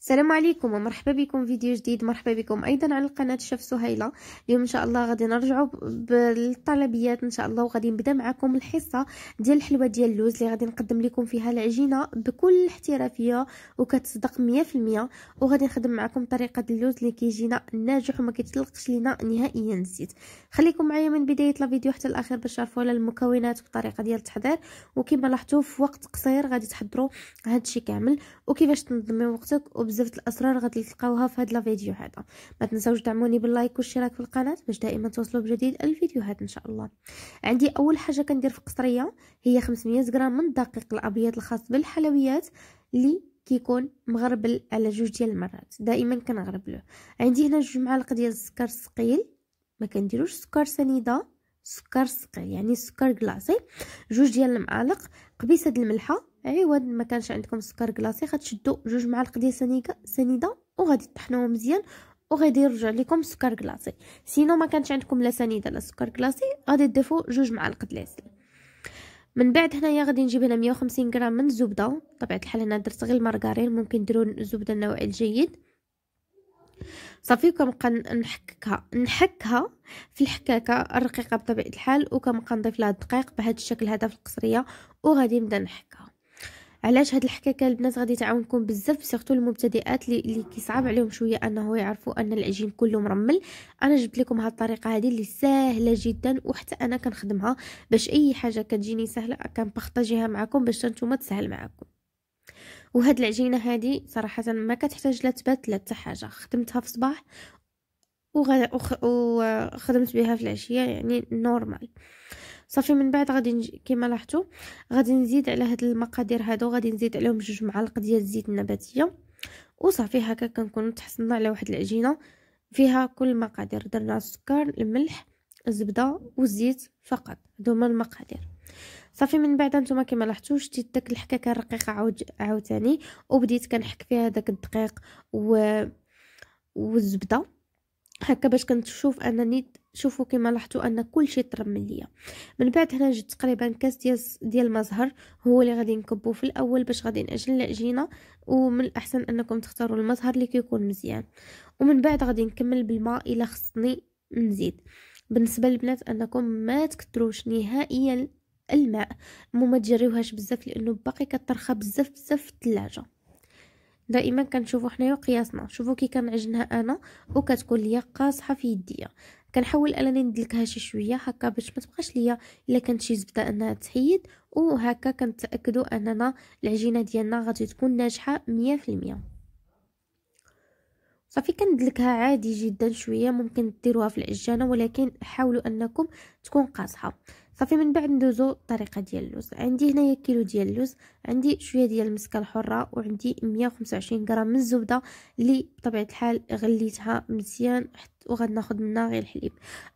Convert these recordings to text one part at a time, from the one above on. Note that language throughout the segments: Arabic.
السلام عليكم ومرحبا بكم فيديو جديد مرحبا بكم ايضا على قناه شاف سهيله اليوم ان شاء الله غادي نرجعوا بالطلبيات ان شاء الله وغادي نبدا معكم الحصه ديال الحلوه ديال اللوز اللي غادي نقدم لكم فيها العجينه بكل احترافيه وكتصدق 100% وغادي نخدم معكم طريقه اللوز اللي كيجينا ناجح وما كيتلقش لينا نهائيا الزيت خليكم معايا من بدايه الفيديو حتى الاخير باش تعرفوا على المكونات والطريقه ديال التحضير وكما لاحظتوا في وقت قصير غادي تحضروا هادشي كامل وكيفاش تنظمي وقتك بزاف الاسرار غادي تلقاوها في هذا الفيديو هذا ما تنساوش دعموني باللايك والاشتراك في القناه باش دائما توصلوا بجديد الفيديوهات ان شاء الله عندي اول حاجه كندير في قصريه هي 500 غرام من الدقيق الابيض الخاص بالحلويات اللي كيكون مغربل على جوج ديال المرات دائما كنغربلوه عندي هنا جوج معالق ديال السكر الثقيل ما كنديروش سكر سنيده سكر ثقيل يعني سكر كلاصي جوج ديال المعالق قبيصه د الملحه عوض ما كانش عندكم سكر كلاصي غتشدوا جوج معالق ديال سنيده سنيده وغادي تطحنوهم مزيان وغادي يرجع لكم سكر كلاصي سينو ما كانش عندكم لا سنيده لا سكر كلاصي غادي تضيفوا جوج معالق د العسل من بعد هنايا غادي نجيب هنا 150 غرام من الزبده طبيعه الحال هنا درت غير المارغرين ممكن ديروا الزبده النوع الجيد صافي وكنبقى نحكها نحكها في الحكاكه الرقيقه بطبيعه الحال وكنبقى نضيف لها الدقيق بهذا الشكل هذا في القصريه وغادي نبدا نحكها علاش هاد الحكاكه البنات غادي تعاونكم بزاف سيغتو المبتدئات اللي كيصعب عليهم شويه انه يعرفوا ان العجين كله مرمل انا جبت لكم هاد الطريقه هذه اللي سهله جدا وحتى انا كنخدمها باش اي حاجه كتجيني سهله كنبارطاجيها معكم باش نتوما تسهل معكم وهاد العجينه هادي صراحه ما كتحتاج لا تبات لا حتى حاجه خدمتها في الصباح وخدمت بها في العشيه يعني نورمال صافي من بعد غادي كما لاحظتوا غادي نزيد على هاد المقادير هادو غادي نزيد عليهم جوج معالق ديال الزيت النباتيه وصافي هكا كنكون تحصلنا على واحد العجينه فيها كل المقادير درنا السكر الملح الزبده والزيت فقط هادو هما المقادير صافي من بعد نتوما كما لاحظتوا شتيت داك الحكاكه الرقيقه عاود عاوتاني وبديت كنحك فيها داك الدقيق و والزبده هكا باش كنشوف انني شوفوا كما لاحظتوا ان كلشي طرمن ليا من بعد هنا جبت تقريبا كاس ديال ديال مزهر هو اللي غادي نكبوه في الاول باش غادي ناجل العجينه ومن الاحسن انكم تختاروا المزهر اللي كيكون مزيان ومن بعد غادي نكمل بالماء الا خصني نزيد بالنسبه للبنات انكم ما تكثروش نهائيا الماء مو ما تجريوهاش بزاف لانه باقي كترخى بزاف بزاف في الثلاجه دائما كنشوفو حنايا قياسنا شوفو كي كنعجنها انا وكتكون ليا قاصحه في يديا كنحاول انني ندلكها شي شويه هكا باش ما تبقاش ليا الا كانت شي زبده انها تحيد وهكا كنتاكدوا اننا العجينه ديالنا غادي تكون ناجحه 100% صافي كندلكها عادي جدا شويه ممكن ديروها في العجانه ولكن حاولوا انكم تكون قاصحه صافي من بعد ندوزو الطريقه ديال اللوز عندي هنايا كيلو ديال اللوز عندي شويه ديال المسكه الحره وعندي وعشرين غرام من الزبده اللي بطبيعه الحال غليتها مزيان حتى وغناخد منها غير الحليب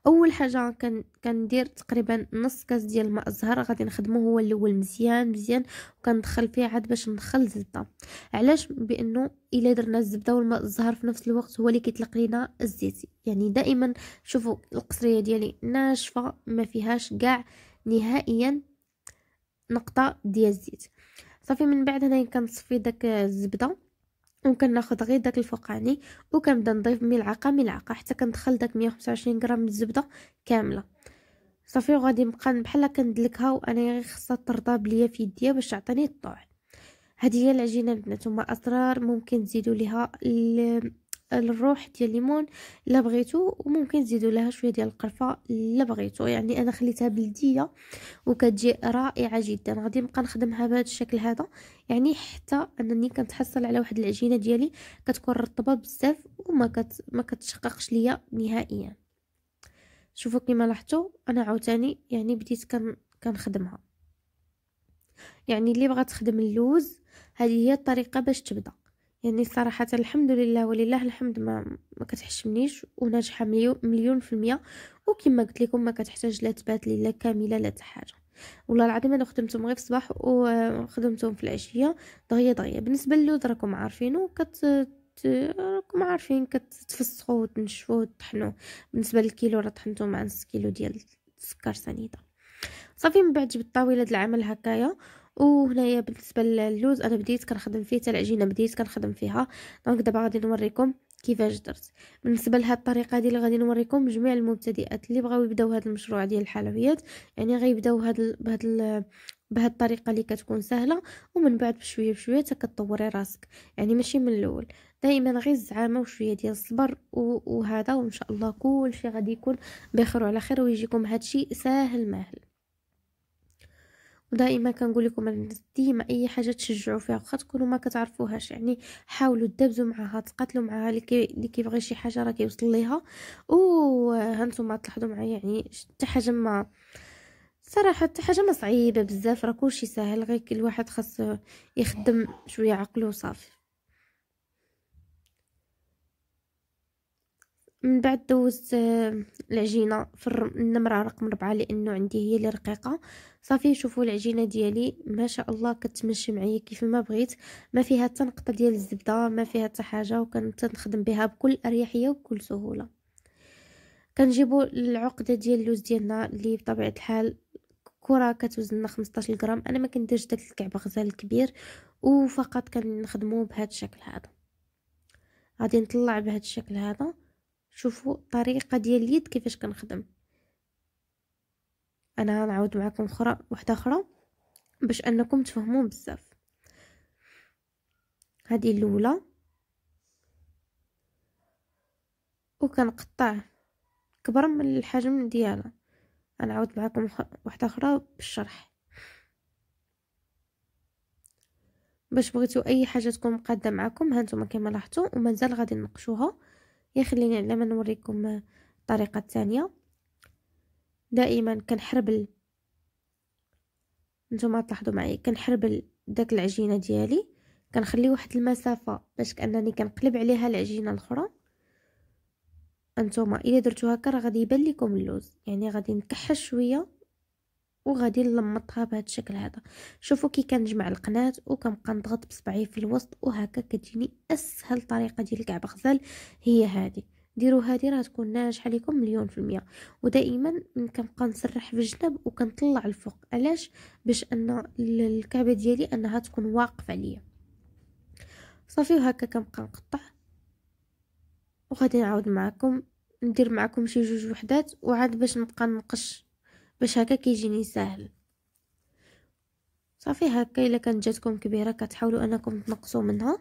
اول حاجه كن كندير تقريبا نص كاس ديال ماء الزهر غادي نخدمه هو الاول مزيان مزيان وكندخل فيه عاد باش ندخل الزبده علاش بانه الا درنا الزبده والماء الزهر في نفس الوقت هو اللي كيطلق لينا الزيت يعني دائما شوفوا القصريه ديالي ناشفه ما فيهاش كاع نهائيا نقطه ديال الزيت صافي من بعد هنا كنصفي داك الزبده وكناخذ غير داك الفوقاني وكنبدا نضيف ملعقه ملعقه حتى كندخل داك 125 غرام الزبده كامله صافي وغادي نبقى بحال كندلكها وانا غير خاصها ترطب ليا في يديا باش تعطيني الطعم هذه هي العجينه البنات هما اسرار ممكن تزيدوا ليها الروح ديال الليمون الا بغيتو وممكن تزيدوا لها شويه ديال القرفه الا بغيتو يعني انا خليتها بلديه وكتجي رائعه جدا غادي نبقى نخدمها بهذا الشكل هذا يعني حتى انني كنتحصل على واحد العجينه ديالي كتكون رطبه بزاف وما كت ما كتشققش ليا نهائيا شوفوا كيما لاحظتوا انا عاوتاني يعني بديت كن كنخدمها يعني اللي بغات تخدم اللوز هذه هي الطريقه باش تبدا يعني صراحة الحمد لله ولله الحمد ما, ما كتحشمنيش وناجحة مليون في المية وكما قلت لكم ما كتحتاج لا تبات ليلة كاملة لا حاجة والله العظيم انا خدمتهم غير في الصباح وخدمتهم في العشيه دغيا دغيا بالنسبه للود راكم عارفينو كت راكم عارفين كتفسخوا وتنشفو وتطحنو بالنسبه للكيلو راه طحنتو مع نص كيلو ديال السكر سنيده صافي من بعد جبت طاوله العمل هكايا وهنايا بالنسبه للوز انا بديت كنخدم فيه حتى العجينه بديت كنخدم فيها دونك دابا غادي نوريكم كيفاش درت بالنسبه لهاد الطريقه هذه اللي غادي نوريكم جميع المبتدئات اللي بغاو يبداو هاد المشروع ديال الحلويات يعني غيبداو هاد بهاد بهاد الطريقه اللي كتكون سهله ومن بعد بشويه بشويه حتى كتطوري راسك يعني ماشي من الاول دائما غير الزعامه وشويه ديال الصبر وهذا وان شاء الله كل شيء غادي يكون بخير وعلى خير ويجيكم هادشي ساهل ماهل ودائما كنقول لكم ديما اي حاجه تشجعوا فيها واخا تكونوا ما كتعرفوهاش يعني حاولوا دبزوا معاها تقاتلوا معاها اللي كيبغي شي حاجه راه كيوصل ليها هانتوما تلاحظوا معايا يعني حتى حاجه ما صراحه حتى حاجه ما صعيبه بزاف راه كلشي ساهل غير الواحد خاص يخدم شويه عقله وصافي من بعد دوزت آه، العجينه في النمره رقم ربعة لانه عندي هي اللي رقيقه صافي شوفوا العجينه ديالي ما شاء الله كتمشي معايا كيف ما بغيت ما فيها حتى نقطه ديال الزبده ما فيها حتى حاجه وكنت نخدم بها بكل اريحيه وبكل سهوله كنجيبوا العقده ديال اللوز ديالنا اللي بطبيعه الحال كره كتوزن 15 غرام انا ما كنديرش داك الكعب غزال الكبير وفقط كنخدمو بهذا الشكل هذا غادي نطلع بهذا الشكل هذا شوفوا الطريقه ديال اليد كيفاش كنخدم انا غنعاود معكم اخرى واحده اخرى باش انكم تفهموا بزاف هذه الاولى وكنقطع كبر من الحجم ديالها غنعاود معكم واحده اخرى بالشرح باش بغيتو اي حاجه تكون مقاده معكم هانتوما كما لاحظتوا ومازال غادي نقشوها يا خليني لما نوريكم الطريقه الثانيه دائما كنحربل نتوما تلاحظوا معايا كنحربل داك العجينه ديالي كنخلي واحد المسافه باش كانني كنقلب عليها العجينه الاخرى انتوما الا درتو هكا راه غادي يبان لكم اللوز يعني غادي نكحل شويه وغادي نلمطها بهذا الشكل هذا شوفوا كي كنجمع القناه وكنبقى نضغط بصبعي في الوسط وهكا كتجيني اسهل طريقه ديال الكعب غزال هي هذه ديروا هذه راه تكون ناجحه لكم مليون في المية ودائما كنبقى نسرح في الجنب وكنطلع الفوق علاش باش ان الكعبه ديالي انها تكون واقفه عليا صافي وهكا كنبقى نقطع وغادي نعاود معكم ندير معكم شي جوج وحدات وعاد باش نبقى نقش باش هكا كيجيني ساهل صافي هكا الا كانت جاتكم كبيره كتحاولوا انكم تنقصوا منها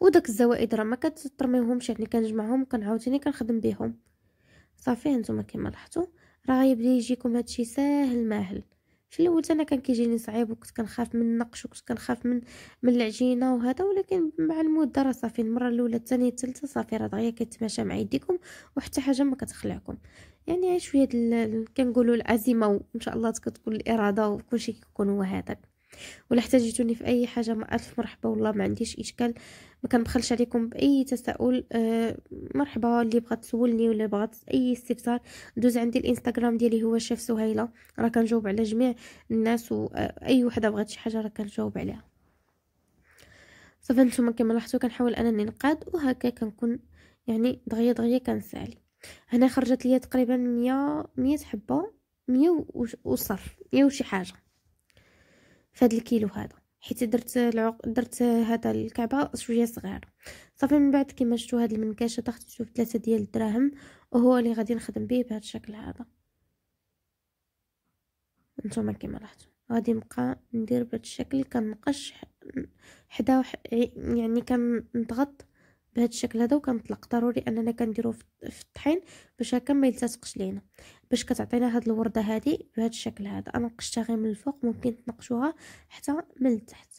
وداك الزوائد راه ما كترميهمش يعني كنجمعهم وكنعاوتاني كنخدم بهم صافي هانتوما كما لاحظتوا راه غيبدا يجيكم هادشي ساهل ماهل في الاول انا كان كيجيني صعيب وكنت كنخاف من النقش وكنت كنخاف من من العجينه وهذا ولكن مع المده راه صافي المره الاولى الثانيه الثالثه صافي راه دغيا كتماشى مع يديكم وحتى حاجه ما كتخلعكم يعني شويه كنقولوا العزيمه وان شاء الله تكون الاراده وكل شيء كيكون هو هذاك ولا احتاجتوني في اي حاجه ما الف مرحبا والله ما عنديش اشكال ما كنبخلش عليكم باي تساؤل أه مرحبا اللي بغات تسولني ولا بغات اي استفسار دوز عندي الانستغرام ديالي هو شيف سهيله راه كنجاوب على جميع الناس واي آه، وحده بغات شي حاجه راه كنجاوب عليها صافي نتوما كما لاحظتوا كنحاول انني نقاد وهكا كنكون يعني دغيا دغيا كنسالي هنا خرجت ليا تقريبا مية مية حبة مية وصر مية وشي حاجة في هاد الكيلو هذا حيت درت العق... درت هذا الكعبه شويه صغير صافي من بعد كيما شتو هاد المنكشه تخرجوا بثلاثة ديال الدراهم وهو اللي غادي نخدم به بهذا الشكل هذا نتوما كيما لاحظتوا غادي نبقى ندير بهذا الشكل كنقش حدا وح... يعني كنضغط بهذا الشكل هذا وكنطلق ضروري اننا كنديرو في الطحين باش هكا ما يلتصقش لينا باش كتعطينا هاد الورده هادي بهذا الشكل هذا انا نقشتها غير من الفوق ممكن تنقشوها حتى من التحت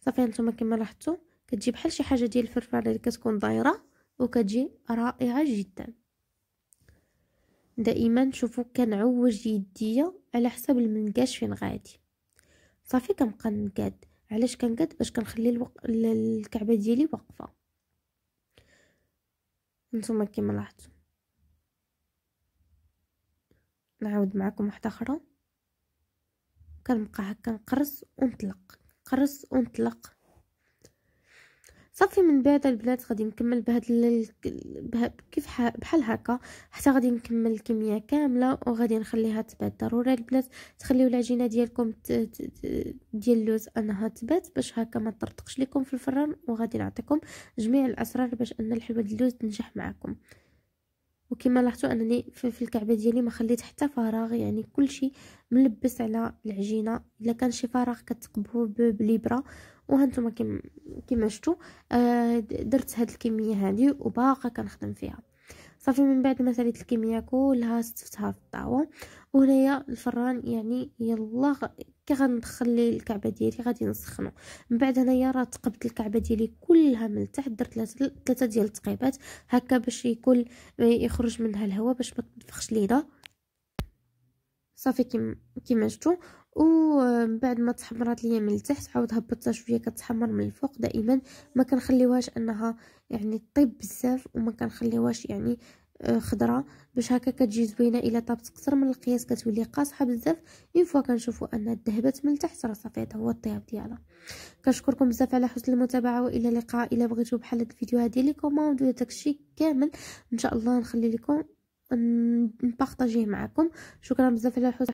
صافي هانتوما كما لاحظتوا كتجي بحال شي حاجه ديال الفرفاره اللي كتكون دايره وكتجي رائعه جدا دائما شوفوا كنعوج يديا على حسب المنقاش فين غادي صافي كنبقى نقاد علاش كنقاد باش كنخلي الوق... الكعبه ديالي واقفه نتوما كيما لاحظتوا نعاود معكم واحده اخرى كنبقى هكا نقرص ونطلق نقرص ونطلق صافي من بعد البنات غادي نكمل بهاد ال... بها... كيف ح... بحال هكا حتى غادي نكمل الكميه كامله وغادي نخليها تبات ضروري البنات تخليو العجينه ديالكم ت... ت... ديال اللوز انها تبات باش هكا ما ليكم لكم في الفران وغادي نعطيكم جميع الاسرار باش ان الحلوه ديال اللوز تنجح معكم وكما لاحظتوا انني في الكعبه ديالي ما خليت حتى فراغ يعني كل شيء ملبس على العجينه الا كان شي فراغ كتقبوه بليبره وهانتوما كيما كيما شفتوا آه، درت هاد الكميه هادي وباقا كنخدم فيها صافي من بعد ما ساليت الكميه كلها صفتها في الطاوه وهنايا الفران يعني يلا كي غندخل لي الكعبه ديالي غادي نسخنو من بعد هنايا راه تقبت الكعبه ديالي كلها من التحت درت ثلاثه ديال التقيبات هكا باش يكون آه، يخرج منها الهواء باش ما تنفخش لينا صافي كيما كيما شفتوا ومن بعد ما تحمرات ليا من التحت عاود هبطتها شويه كتحمر من الفوق دائما ما كنخليوهاش انها يعني طيب بزاف وما كنخليوهاش يعني آه، خضراء باش هكا كتجي زوينه الا طابت اكثر من القياس كتولي قاصحه بزاف اون فوا كنشوفوا انها ذهبت من التحت راه صافي هذا هو الطياب ديالها كنشكركم بزاف على حسن المتابعه والى اللقاء الا بغيتو بحال هاد الفيديو هادي لي كوموند ولا داكشي كامل ان شاء الله نخلي لكم نبارطاجيه معكم شكرا بزاف على حسن